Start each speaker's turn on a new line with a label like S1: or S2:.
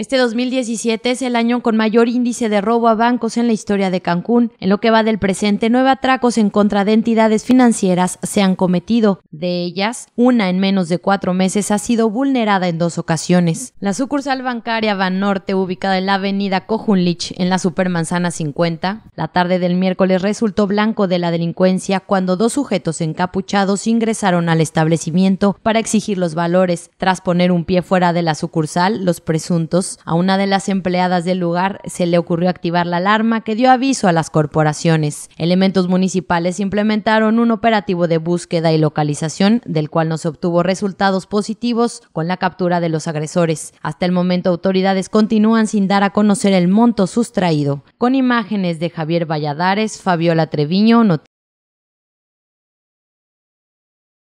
S1: Este 2017 es el año con mayor índice de robo a bancos en la historia de Cancún. En lo que va del presente, nueve atracos en contra de entidades financieras se han cometido. De ellas, una en menos de cuatro meses ha sido vulnerada en dos ocasiones. La sucursal bancaria Van Norte, ubicada en la avenida Cojunlich, en la Supermanzana 50, la tarde del miércoles resultó blanco de la delincuencia cuando dos sujetos encapuchados ingresaron al establecimiento para exigir los valores. Tras poner un pie fuera de la sucursal, los presuntos a una de las empleadas del lugar se le ocurrió activar la alarma que dio aviso a las corporaciones. Elementos municipales implementaron un operativo de búsqueda y localización del cual no se obtuvo resultados positivos con la captura de los agresores. Hasta el momento autoridades continúan sin dar a conocer el monto sustraído.
S2: Con imágenes de Javier Valladares, Fabiola Treviño,